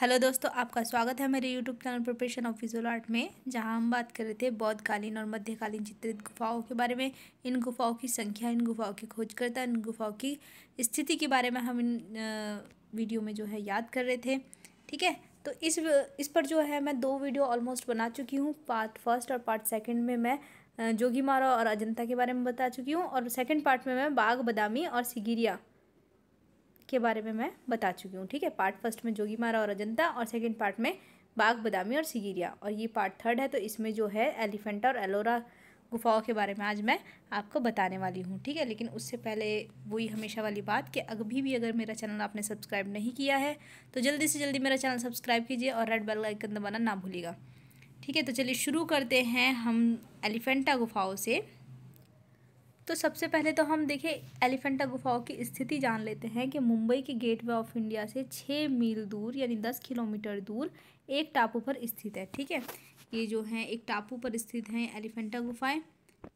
hello दोस्तों आपका स्वागत है मेरे YouTube channel profession of visual art में जहां हम बात कर रहे थे बौद्धकालीन और मध्यकालीन चित्रित गुफाओं के बारे में इन गुफाओं की संख्या इन गुफाओं की खोजकर्ता इन गुफाओं की स्थिति के बारे में हम इन वीडियो में जो है याद कर रहे थे ठीक है तो इस इस पर जो है मैं दो वीडियो ऑलमोस्ट बना चुकी हूँ पार्ट फर्स्ट और पार्ट सेकेंड में मैं जोगी मारा और अजंता के बारे में बता चुकी हूँ और सेकेंड पार्ट में मैं बाघ बदामी और सिगिरिया के बारे में मैं बता चुकी हूँ ठीक है पार्ट फर्स्ट में जोगी मारा और अजंता और सेकेंड पार्ट में बाघ बदामी और सिगिरिया और ये पार्ट थर्ड है तो इसमें जो है एलिफेंटा और एलोरा गुफाओं के बारे में आज मैं आपको बताने वाली हूँ ठीक है लेकिन उससे पहले वही हमेशा वाली बात कि अभी भी अगर मेरा चैनल आपने सब्सक्राइब नहीं किया है तो जल्दी से जल्दी मेरा चैनल सब्सक्राइब कीजिए और रेड बेल आइकन दबाना ना भूलिएगा ठीक है तो चलिए शुरू करते हैं हम एलिफेंटा गुफाओं से तो सबसे पहले तो हम देखें एलिफेंटा गुफाओं की स्थिति जान लेते हैं कि मुंबई के गेटवे ऑफ इंडिया से छः मील दूर यानी दस किलोमीटर दूर एक टापू पर स्थित है ठीक है ये जो है एक टापू पर स्थित हैं एलिफेंटा गुफाएं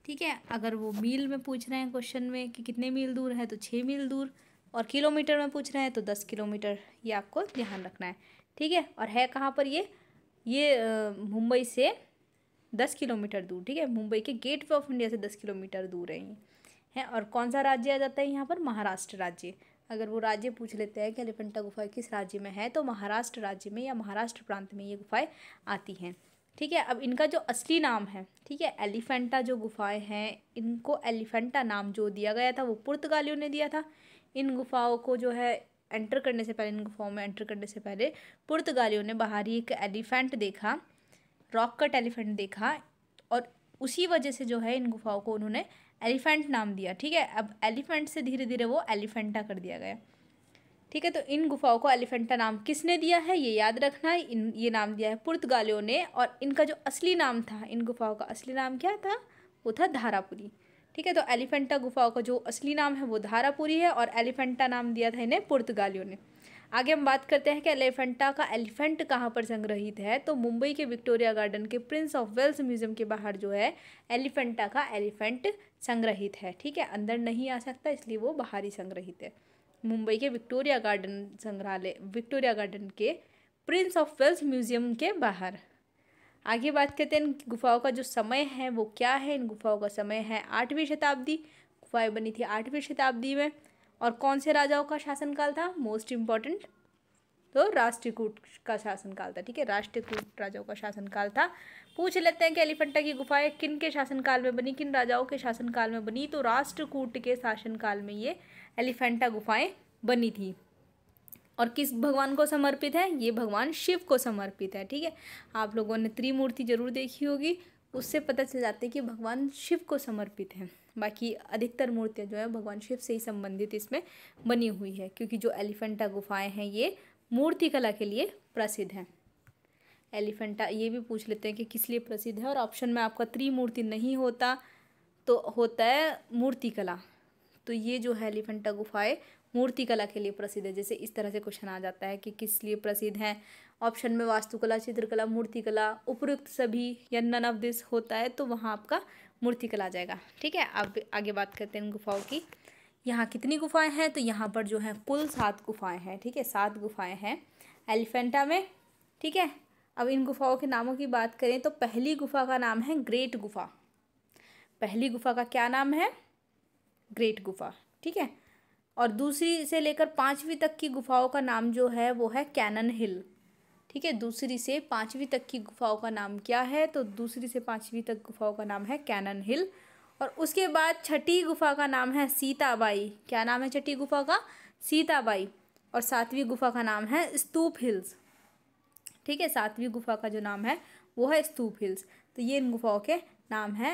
ठीक है अगर वो मील में पूछ रहे हैं क्वेश्चन में कि कितने मील दूर है तो छः मील दूर और किलोमीटर में पूछ रहे हैं तो दस किलोमीटर ये आपको ध्यान रखना है ठीक है और है कहाँ पर ये ये मुंबई से दस किलोमीटर दूर ठीक है मुंबई के गेट वे ऑफ इंडिया से दस किलोमीटर दूर है ये हैं और कौन सा राज्य आ जाता है यहाँ पर महाराष्ट्र राज्य अगर वो राज्य पूछ लेते हैं कि एलिफेंटा गुफाएं किस राज्य में है तो महाराष्ट्र राज्य में या महाराष्ट्र प्रांत में ये गुफाएं आती हैं ठीक है अब इनका जो असली नाम है ठीक है एलिफेंटा जो गुफाएं हैं इनको एलिफेंटा नाम जो दिया गया था वो पुर्तगालियों ने दिया था इन गुफाओं को जो है एंटर करने से पहले इन गुफाओं में एंटर करने से पहले पुर्तगालियों ने बाहरी एक एलिफेंट देखा रॉक कट एलिफेंट देखा और उसी वजह से जो है इन गुफाओं को उन्होंने एलिफेंट नाम दिया ठीक है अब एलिफेंट से धीरे धीरे वो एलिफेंटा कर दिया गया ठीक है तो इन गुफाओं को एलिफेंटा नाम किसने दिया है ये याद रखना है इन ये नाम दिया है पुर्तगालियों ने और इनका जो असली नाम था इन गुफाओं का असली नाम क्या था वो था धारापुरी ठीक है तो एलिफेंटा गुफाओं का जो असली नाम है वो धारापुरी है और एलिफेंटा नाम दिया था इन्हें पुर्तगालियों ने आगे हम बात करते हैं कि एलिफेंटा का एलिफेंट कहाँ पर संग्रहित है तो मुंबई के विक्टोरिया गार्डन के प्रिंस ऑफ वेल्स म्यूजियम के बाहर जो है एलिफेंटा का एलिफेंट संग्रहित है ठीक है अंदर नहीं आ सकता इसलिए वो बाहर ही संग्रहित है मुंबई के विक्टोरिया गार्डन संग्रहालय विक्टोरिया गार्डन के प्रिंस ऑफ वेल्स म्यूजियम के बाहर आगे बात करते हैं इन गुफाओं का जो समय है वो क्या है इन गुफाओं का समय है आठवीं शताब्दी गुफाएं बनी थी आठवीं शताब्दी में और कौन से राजाओं का शासनकाल था मोस्ट इम्पॉर्टेंट तो राष्ट्रकूट का शासनकाल था ठीक है राष्ट्रकूट राजाओं का शासनकाल था पूछ लेते हैं कि एलिफेंटा की गुफाएं किन के शासनकाल में बनी किन राजाओं के शासनकाल में बनी तो राष्ट्रकूट के शासनकाल में ये एलिफेंटा गुफाएं बनी थी और किस भगवान को समर्पित है ये भगवान शिव को समर्पित है ठीक है आप लोगों ने त्रिमूर्ति जरूर देखी होगी उससे पता चल जाता है कि भगवान शिव को समर्पित है बाकी अधिकतर मूर्तियाँ जो है भगवान शिव से ही संबंधित इसमें बनी हुई है क्योंकि जो एलिफेंटा गुफाएँ हैं ये मूर्ति कला के लिए प्रसिद्ध हैं एलिफेंटा ये भी पूछ लेते हैं कि किस लिए प्रसिद्ध है और ऑप्शन में आपका त्रिमूर्ति नहीं होता तो होता है मूर्ति कला तो ये जो है एलिफेंटा गुफाएँ मूर्ति कला के लिए प्रसिद्ध है जैसे इस तरह से क्वेश्चन आ जाता है कि किस लिए प्रसिद्ध हैं ऑप्शन में वास्तुकला चित्रकला मूर्तिकला उपयुक्त सभी या नन ऑफ दिस होता है तो वहाँ आपका मूर्तिकला आ जाएगा ठीक है अब आगे बात करते हैं इन गुफाओं की यहाँ कितनी गुफाएं हैं तो यहाँ पर जो है कुल सात गुफाएं हैं ठीक है सात गुफाएं हैं एलिफेंटा में ठीक है अब इन गुफाओं के नामों की बात करें तो पहली गुफा का नाम है ग्रेट गुफा पहली गुफा का क्या नाम है ग्रेट गुफा ठीक है और दूसरी से लेकर पाँचवीं तक की गुफाओं का नाम जो है वो है कैनन हिल ठीक है दूसरी से पाँचवीं तक की गुफाओं का नाम क्या है तो दूसरी से पाँचवीं तक गुफाओं का नाम है कैनन हिल और उसके बाद छठी गुफा का नाम है सीताबाई क्या नाम है छठी गुफा का सीताबाई और सातवीं गुफा का नाम है स्तूप हिल्स ठीक है सातवीं गुफा का जो नाम है वो है स्तूप हिल्स तो ये इन गुफाओं के नाम है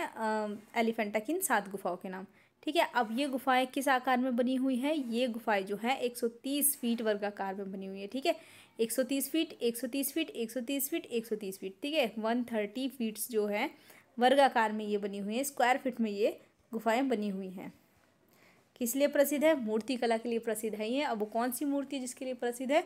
एलिफेंटा की इन सात गुफाओं के नाम ठीक है अब ये गुफाएं किस आकार में बनी हुई है ये गुफाएं जो है 130 फीट वर्गाकार में बनी हुई है ठीक है एक सौ तीस फीट एक सौ तीस फीट एक सौ तीस फीट एक सौ तीस फीट ठीक है वन थर्टी फीट्स जो है वर्गाकार में ये बनी हुई है स्क्वायर फीट में ये गुफाएं बनी हुई हैं किस लिए प्रसिद्ध है मूर्ति कला के लिए प्रसिद्ध है ये अब वो कौन सी मूर्ति जिसके लिए प्रसिद्ध है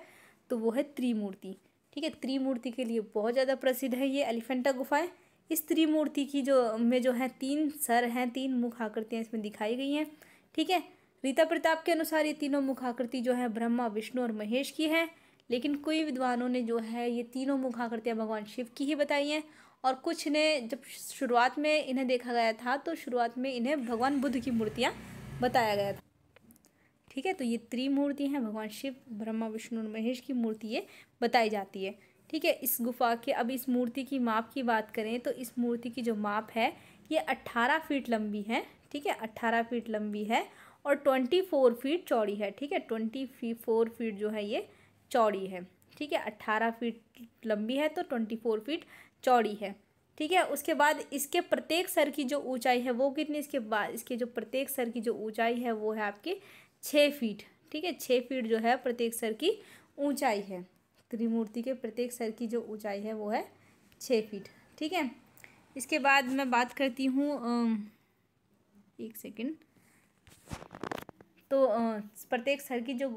तो वो है त्रिमूर्ति ठीक है त्रिमूर्ति के लिए बहुत ज़्यादा प्रसिद्ध है ये एलिफेंटा गुफाएँ इस त्रिमूर्ति की जो में जो है तीन सर हैं तीन मुख आकृतियाँ इसमें दिखाई गई हैं ठीक है रीता प्रताप के अनुसार ये तीनों मुख आकृति जो है ब्रह्मा विष्णु और महेश की है लेकिन कई विद्वानों ने जो है ये तीनों मुखाकृतियाँ भगवान शिव की ही बताई हैं और कुछ ने जब शुरुआत में इन्हें देखा गया था तो शुरुआत में इन्हें भगवान बुद्ध की मूर्तियाँ बताया गया था ठीक है तो ये त्रिमूर्ति हैं भगवान शिव ब्रह्मा विष्णु और महेश की मूर्ति ये बताई जाती है ठीक है इस गुफा के अब इस मूर्ति की माप की बात करें तो इस मूर्ति की जो माप है ये अट्ठारह फीट लंबी है ठीक है अट्ठारह फीट लंबी है और ट्वेंटी फोर फीट चौड़ी है ठीक है ट्वेंटी फोर फीट जो है ये चौड़ी है ठीक है अट्ठारह फीट लंबी है तो ट्वेंटी फोर फीट चौड़ी है ठीक है उसके बाद इसके प्रत्येक सर की जो ऊंचाई है वो कितनी इसके बाद इसके जो प्रत्येक सर की जो ऊंचाई है वो है आपकी छः फीट ठीक है छः फीट जो है प्रत्येक सर की ऊंचाई है त्रिमूर्ति के प्रत्येक सर की जो ऊंचाई है वो है छः फीट ठीक है इसके बाद मैं बात करती हूँ एक सेकेंड तो प्रत्येक सर की जो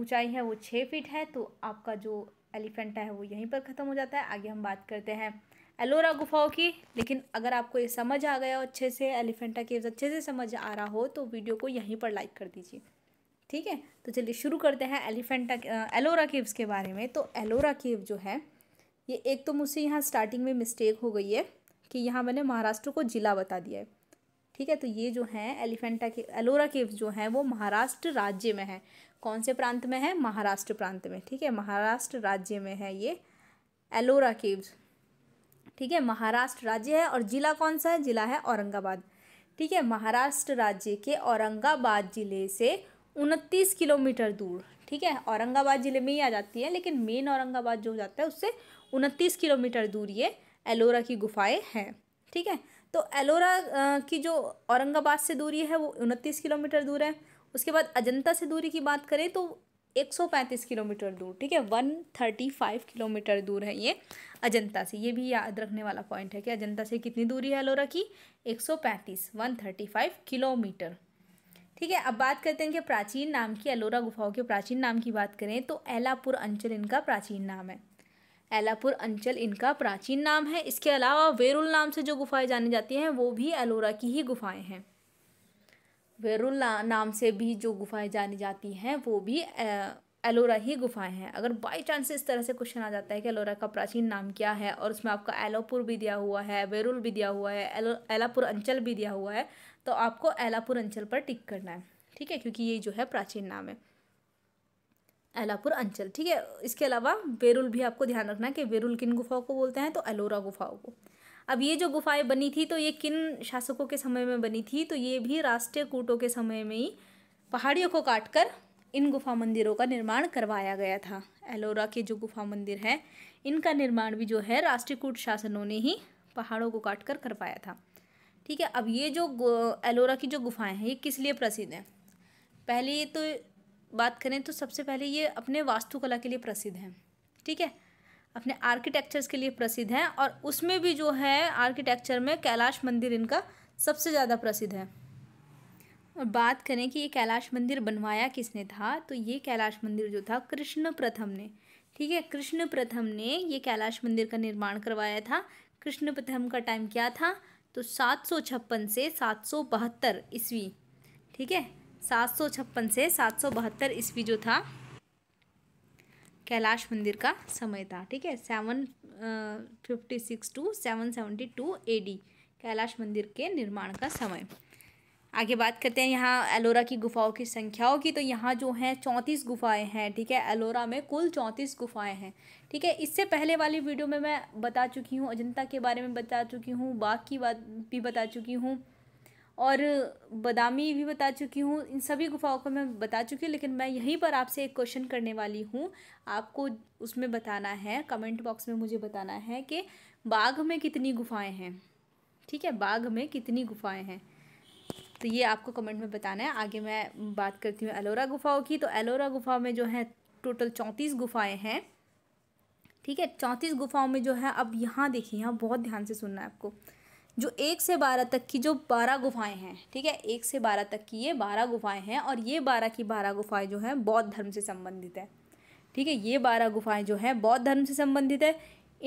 ऊंचाई है वो छः फीट है तो आपका जो एलिफेंटा है वो यहीं पर ख़त्म हो जाता है आगे हम बात करते हैं एलोरा गुफाओं की लेकिन अगर आपको ये समझ आ गया अच्छे से एलिफेंटा केव्स अच्छे से समझ आ रहा हो तो वीडियो को यहीं पर लाइक कर दीजिए ठीक है तो चलिए शुरू करते हैं एलिफेंटा एलोरा केव्स के बारे में तो एलोरा केव जो है ये एक तो मुझसे यहाँ स्टार्टिंग में मिस्टेक हो गई है कि यहाँ मैंने महाराष्ट्र को ज़िला बता दिया है ठीक है तो ये जो है एलिफेंटा के एलोरा केव्स जो हैं वो महाराष्ट्र राज्य में है कौन से प्रांत में है महाराष्ट्र प्रांत में ठीक है महाराष्ट्र राज्य में है ये एलोरा केव्स ठीक है महाराष्ट्र राज्य है और ज़िला कौन सा है ज़िला है औरंगाबाद ठीक है महाराष्ट्र राज्य के औरंगाबाद ज़िले से उनतीस किलोमीटर दूर ठीक है औरंगाबाद ज़िले में ही आ जाती है लेकिन मेन औरंगाबाद जो हो जाता है उससे उनतीस किलोमीटर दूर ये एलोरा की गुफाएं हैं ठीक है तो एलोरा की जो औरंगाबाद से दूरी है वो उनतीस किलोमीटर दूर है उसके बाद अजंता से दूरी की बात करें तो एक सौ पैंतीस किलोमीटर दूर ठीक है वन थर्टी फाइव किलोमीटर दूर है ये अजंता से ये भी याद रखने वाला पॉइंट है कि अजंता से कितनी दूरी है एलोरा की एक सौ पैंतीस वन थर्टी फाइव किलोमीटर ठीक है अब बात करते हैं कि प्राचीन नाम की एलोरा गुफाओं के प्राचीन नाम की बात करें तो एलापुर अंचल इनका प्राचीन नाम है एलापुर अंचल इनका प्राचीन नाम है इसके अलावा वेरुल नाम से जो गुफाएं जानी जाती हैं वो भी एलोरा की ही गुफाएं हैं वेरुल नाम से भी जो गुफाएं जानी जाती हैं वो भी एलोरा ही गुफाएं हैं अगर बाई चांस इस तरह से क्वेश्चन आ जाता है कि एलोरा का प्राचीन नाम क्या है और उसमें आपका एलोपुर भी दिया हुआ है वेरुल भी दिया हुआ है एलो एलापुर अंचल भी दिया हुआ है तो आपको एलापुर अंचल पर टिक करना है ठीक है क्योंकि ये जो है प्राचीन नाम है एलापुर अंचल ठीक है इसके अलावा वेरुल भी आपको ध्यान रखना है कि वेरुल किन गुफाओं को बोलते हैं तो एलोरा गुफाओं को अब ये जो गुफाएं बनी थी तो ये किन शासकों के समय में बनी थी तो ये भी राष्ट्रीय कूटों के समय में ही पहाड़ियों को काटकर इन गुफा मंदिरों का निर्माण करवाया गया था एलोरा के जो गुफा मंदिर हैं इनका निर्माण भी जो है राष्ट्रीयकूट शासनों ने ही पहाड़ों को काट कर करवाया था ठीक है अब ये जो एलोरा की जो गुफाएं हैं ये किस लिए प्रसिद्ध हैं पहले तो बात करें तो सबसे पहले ये अपने वास्तुकला के लिए प्रसिद्ध हैं ठीक है अपने आर्किटेक्चर्स के लिए प्रसिद्ध हैं और उसमें भी जो है आर्किटेक्चर में कैलाश मंदिर इनका सबसे ज़्यादा प्रसिद्ध है और बात करें कि ये कैलाश मंदिर बनवाया किसने था तो ये कैलाश मंदिर जो था कृष्ण प्रथम ने ठीक है कृष्ण प्रथम ने ये कैलाश मंदिर का निर्माण करवाया था कृष्ण प्रथम का टाइम क्या था तो सात सौ छप्पन से सात सौ बहत्तर ईस्वी ठीक है सात सौ छप्पन से सात सौ बहत्तर ईस्वी जो था कैलाश मंदिर का समय था ठीक है seven fifty six to seven seventy two A D Kailash मंदिर के निर्माण का समय आगे बात करते हैं यहाँ एलोरा की गुफाओं की संख्याओं की तो यहाँ जो हैं चौंतीस गुफाएं हैं ठीक है एलोरा में कुल चौंतीस गुफाएं हैं ठीक है इससे पहले वाली वीडियो में मैं बता चुकी हूँ अजंता के बारे में बता चुकी हूँ बाघ की बात भी बता चुकी हूँ और बदामी भी बता चुकी हूँ इन सभी गुफाओं को मैं बता चुकी हूँ लेकिन मैं यहीं पर आपसे एक क्वेश्चन करने वाली हूँ आपको उसमें बताना है कमेंट बॉक्स में मुझे बताना है कि बाघ में कितनी गुफाएं हैं ठीक है बाघ में कितनी गुफाएं हैं तो ये आपको कमेंट में बताना है आगे मैं बात करती हूँ एलोरा गुफाओं की तो एलोरा गुफा में जो है टोटल चौंतीस गुफाएँ हैं ठीक है चौंतीस गुफाओं में जो है अब यहाँ देखिए यहाँ बहुत ध्यान से सुनना है आपको जो एक से बारह तक की जो बारह गुफाएं हैं ठीक है एक से बारह तक की ये बारह गुफाएं हैं और ये बारह की बारह गुफाएं जो हैं बौद्ध धर्म से संबंधित है ठीक है ये बारह गुफाएं जो हैं बौद्ध धर्म से संबंधित है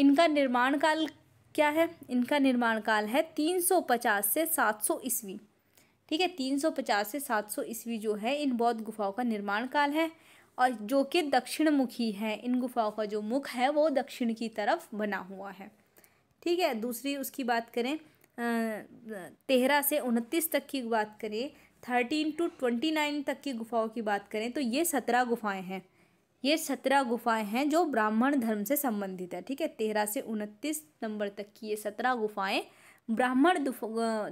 इनका निर्माण काल क्या है इनका निर्माण काल है तीन सौ पचास से सात सौ ईस्वी ठीक है तीन सौ पचास से सात सौ ईस्वी जो है इन बौद्ध गुफाओं का निर्माण काल है और जो कि दक्षिण मुखी है इन गुफाओं का जो मुख है वो दक्षिण की तरफ बना हुआ है ठीक है दूसरी उसकी बात करें तेरह से उनतीस तक की बात करें थर्टीन टू ट्वेंटी नाइन तक की गुफाओं की बात करें तो ये सत्रह गुफाएं हैं ये सत्रह गुफाएं हैं जो ब्राह्मण धर्म से संबंधित है ठीक है तेरह से उनतीस नंबर तक की ये सत्रह गुफाएं ब्राह्मण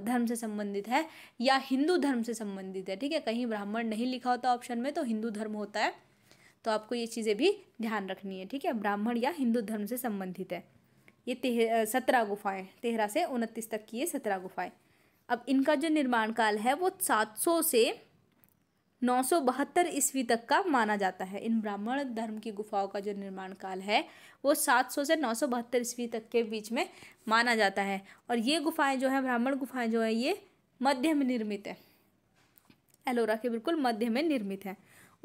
धर्म से संबंधित है या हिंदू धर्म से संबंधित है ठीक है कहीं ब्राह्मण नहीं लिखा होता ऑप्शन में तो हिंदू धर्म होता है तो आपको ये चीज़ें भी ध्यान रखनी है ठीक है ब्राह्मण या हिंदू धर्म से संबंधित है ये तेह सत्रह गुफाएँ तेरह से उनतीस तक की ये सत्रह गुफाएँ अब इनका जो निर्माण काल है वो सात सौ से नौ सौ बहत्तर ईस्वी तक का माना जाता है इन ब्राह्मण धर्म की गुफाओं का जो निर्माण काल है वो सात सौ से नौ सौ बहत्तर ईस्वी तक के बीच में माना जाता है और ये गुफाएं जो हैं ब्राह्मण गुफाएं जो है ये मध्य में निर्मित है एलोरा के बिल्कुल मध्य में निर्मित है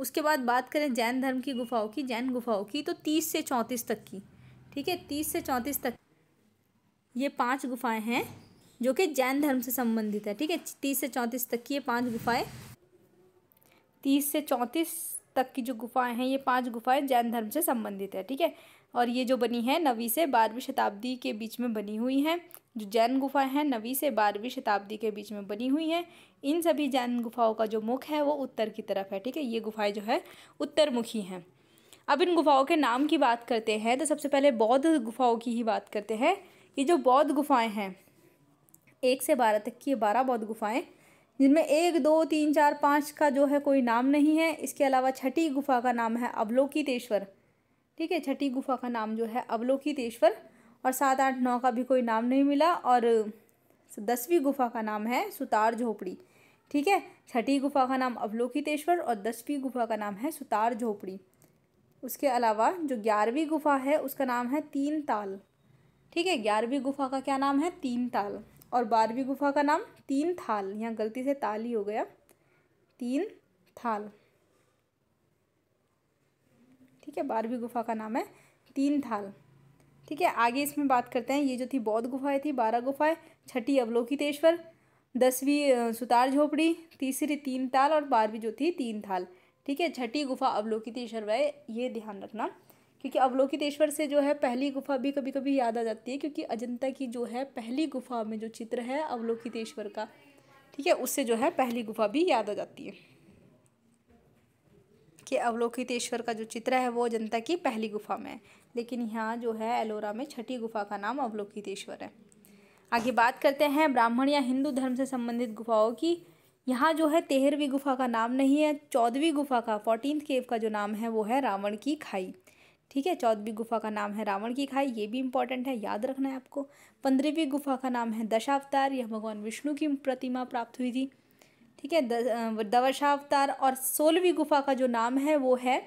उसके बाद बात करें जैन धर्म की गुफाओं की जैन गुफाओं की तो तीस से चौंतीस तक की ठीक है तीस से चौंतीस तक ये पांच गुफाएं हैं जो कि जैन धर्म से संबंधित है ठीक है तीस से चौंतीस तक की ये पांच गुफाएं तीस से चौंतीस तक की जो गुफाएं हैं ये पांच गुफाएं जैन धर्म से संबंधित है ठीक है और ये जो बनी है नवी से बारहवीं शताब्दी के बीच में बनी हुई हैं जो जैन गुफाएं हैं नवी से बारहवीं शताब्दी के बीच में बनी हुई हैं इन सभी जैन गुफाओं का जो मुख है वो उत्तर की तरफ है ठीक है ये गुफाएं जो है उत्तरमुखी हैं अब इन गुफाओं के नाम की बात करते हैं तो सबसे पहले बौद्ध गुफाओं की ही बात करते हैं ये जो बौद्ध गुफाएं हैं एक से बारह तक की बारह बौद्ध गुफाएं जिनमें एक दो तीन चार पाँच का जो है कोई नाम नहीं है इसके अलावा छठी गुफा का नाम है अवलोकितेश्वर ठीक है छठी गुफा का नाम जो है अवलोकितेश्वर और सात आठ नौ का भी कोई नाम नहीं मिला और दसवीं गुफा का नाम है सुतार झोपड़ी ठीक है छठी गुफा का नाम अवलोकितेश्वर और दसवीं गुफा का नाम है सुतार झोपड़ी उसके अलावा जो ग्यारहवीं गुफा है उसका नाम है तीन ताल ठीक है ग्यारहवीं गुफा का क्या नाम है तीन ताल और बारहवीं गुफा का नाम तीन थाल यहाँ गलती से ताल ही हो गया तीन थाल ठीक है बारहवीं गुफा का नाम है तीन थाल ठीक है आगे इसमें बात करते हैं ये जो थी बौद्ध गुफाएं थी बारह गुफाएं छठी अवलोकितेश्वर दसवीं सुतार झोपड़ी तीसरी तीन ताल और बारहवीं जो थी तीन थाल ठीक है छठी गुफा अवलोकितेश्वर वह ये ध्यान रखना क्योंकि अवलोकितेश्वर से जो है पहली गुफा भी कभी कभी याद आ जाती है क्योंकि अजंता की जो है पहली गुफा में जो चित्र है अवलोकितेश्वर का ठीक है उससे जो है पहली गुफा भी याद आ जाती है कि अवलोकितेश्वर का जो चित्र है वो अजंता की पहली गुफा में है लेकिन यहाँ जो है एलोरा में छठी गुफा का नाम अवलोकितेश्वर है आगे बात करते हैं ब्राह्मण या हिंदू धर्म से संबंधित गुफाओं की यहाँ जो है तेहरवी गुफा का नाम नहीं है चौदहवीं गुफा का फोर्टीन केव का जो नाम है वो है रावण की खाई ठीक है चौदहवीं गुफा का नाम है रावण की खाई ये भी इंपॉर्टेंट है याद रखना है आपको पंद्रहवीं गुफा का नाम है दशावतार यह भगवान विष्णु की प्रतिमा प्राप्त हुई थी ठीक है दवशावतार और सोलहवीं गुफा का जो नाम है वो है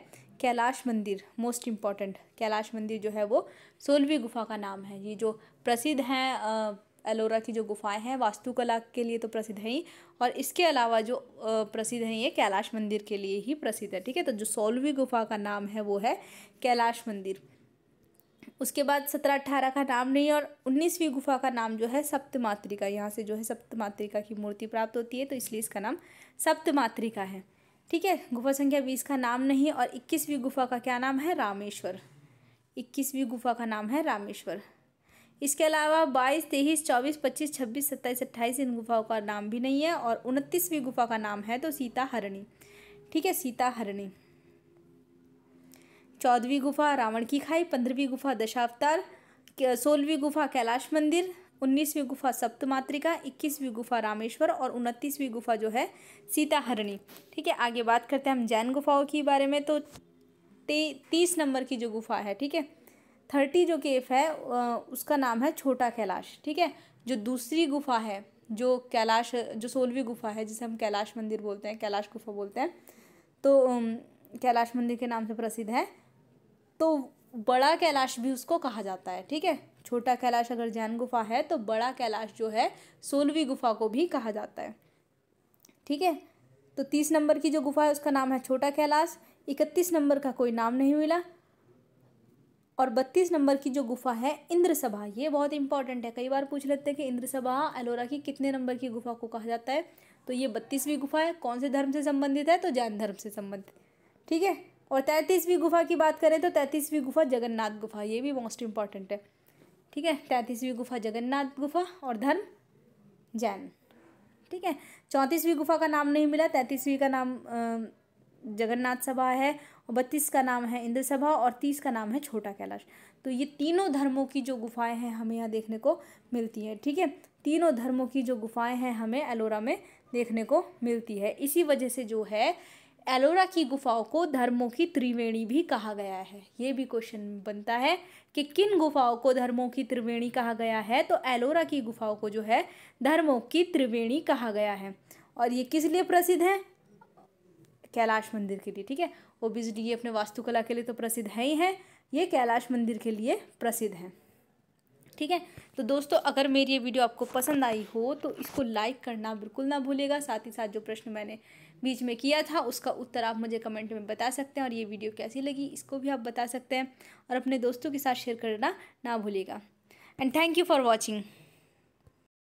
कैलाश मंदिर मोस्ट इम्पॉर्टेंट कैलाश मंदिर जो है वो सोलहवीं गुफा का नाम है ये जो प्रसिद्ध हैं एलोरा की जो गुफाएं हैं वास्तुकला के लिए तो प्रसिद्ध हैं ही और इसके अलावा जो प्रसिद्ध है ये कैलाश मंदिर के लिए ही प्रसिद्ध है ठीक है तो जो सोलवी गुफा का नाम है वो है कैलाश मंदिर उसके बाद सत्रह अठारह का नाम नहीं और उन्नीसवीं गुफा का नाम जो है सप्तमात्रिका यहाँ से जो है सप्तमात्रिका की मूर्ति प्राप्त होती है तो इसलिए इसका नाम सप्तमात्रिका है ठीक है गुफा संख्या बीस का नाम नहीं और इक्कीसवीं गुफा का क्या नाम है रामेश्वर इक्कीसवीं गुफा का नाम है रामेश्वर इसके अलावा बाईस तेईस चौबीस पच्चीस छब्बीस सत्ताईस अट्ठाईस इन गुफाओं का नाम भी नहीं है और उनतीसवीं गुफा का नाम है तो सीता हरणी ठीक है सीता हरणी चौदहवीं गुफा रावण की खाई पंद्रहवीं गुफा दशावतार सोलहवीं गुफा कैलाश मंदिर उन्नीसवीं गुफा सप्तमात्रिका इक्कीसवीं गुफा रामेश्वर और उनतीसवीं गुफा जो है सीता हरणी ठीक है आगे बात करते हैं हम जैन गुफाओं के बारे में तो तीस नंबर की जो गुफा है ठीक है थर्टी जो केव है उसका नाम है छोटा कैलाश ठीक है जो दूसरी गुफा है जो कैलाश जो सोलहवीं गुफा है जिसे हम कैलाश मंदिर बोलते हैं कैलाश गुफा बोलते हैं तो कैलाश मंदिर के नाम से प्रसिद्ध है तो बड़ा कैलाश भी उसको कहा जाता है ठीक है छोटा कैलाश अगर जैन गुफा है तो बड़ा कैलाश जो है सोलहवीं गुफा को भी कहा जाता है ठीक है तो तीस नंबर की जो गुफा है उसका नाम है छोटा कैलाश इकतीस नंबर का कोई नाम नहीं मिला और बत्तीस नंबर की जो गुफा है इंद्र सभा ये बहुत इंपॉर्टेंट है कई बार पूछ लेते हैं कि इंद्र सभा एलोरा की कितने नंबर की गुफा को कहा जाता है तो ये बत्तीसवीं गुफा है कौन से धर्म से संबंधित है तो जैन धर्म से संबंधित ठीक है और तैंतीसवीं गुफा की बात करें तो तैंतीसवीं गुफा जगन्नाथ गुफा ये भी मोस्ट इम्पॉर्टेंट है ठीक है तैंतीसवीं गुफा जगन्नाथ गुफा और धर्म जैन ठीक है चौंतीसवीं गुफा का नाम नहीं मिला तैंतीसवीं का नाम जगन्नाथ सभा है और बत्तीस का नाम है इंद्र सभा और तीस का नाम है छोटा कैलाश तो ये तीनों धर्मों की जो गुफाएं हैं हमें यहाँ देखने को मिलती हैं ठीक है तीनों धर्मों की जो गुफाएं हैं हमें एलोरा में देखने को मिलती है इसी वजह से जो है एलोरा की गुफाओं को धर्मों की त्रिवेणी भी कहा गया है ये भी क्वेश्चन बनता है कि किन गुफाओं को धर्मों की त्रिवेणी कहा गया है तो एलोरा की गुफाओं को जो है धर्मों की त्रिवेणी कहा गया है और ये किस लिए प्रसिद्ध है कैलाश मंदिर के लिए ठीक है ओबियसली ये अपने वास्तुकला के लिए तो प्रसिद्ध है ही है ये कैलाश मंदिर के लिए प्रसिद्ध है ठीक है तो दोस्तों अगर मेरी ये वीडियो आपको पसंद आई हो तो इसको लाइक करना बिल्कुल ना भूलेगा साथ ही साथ जो प्रश्न मैंने बीच में किया था उसका उत्तर आप मुझे कमेंट में बता सकते हैं और ये वीडियो कैसी लगी इसको भी आप बता सकते हैं और अपने दोस्तों के साथ शेयर करना ना भूलेगा and thank you for watching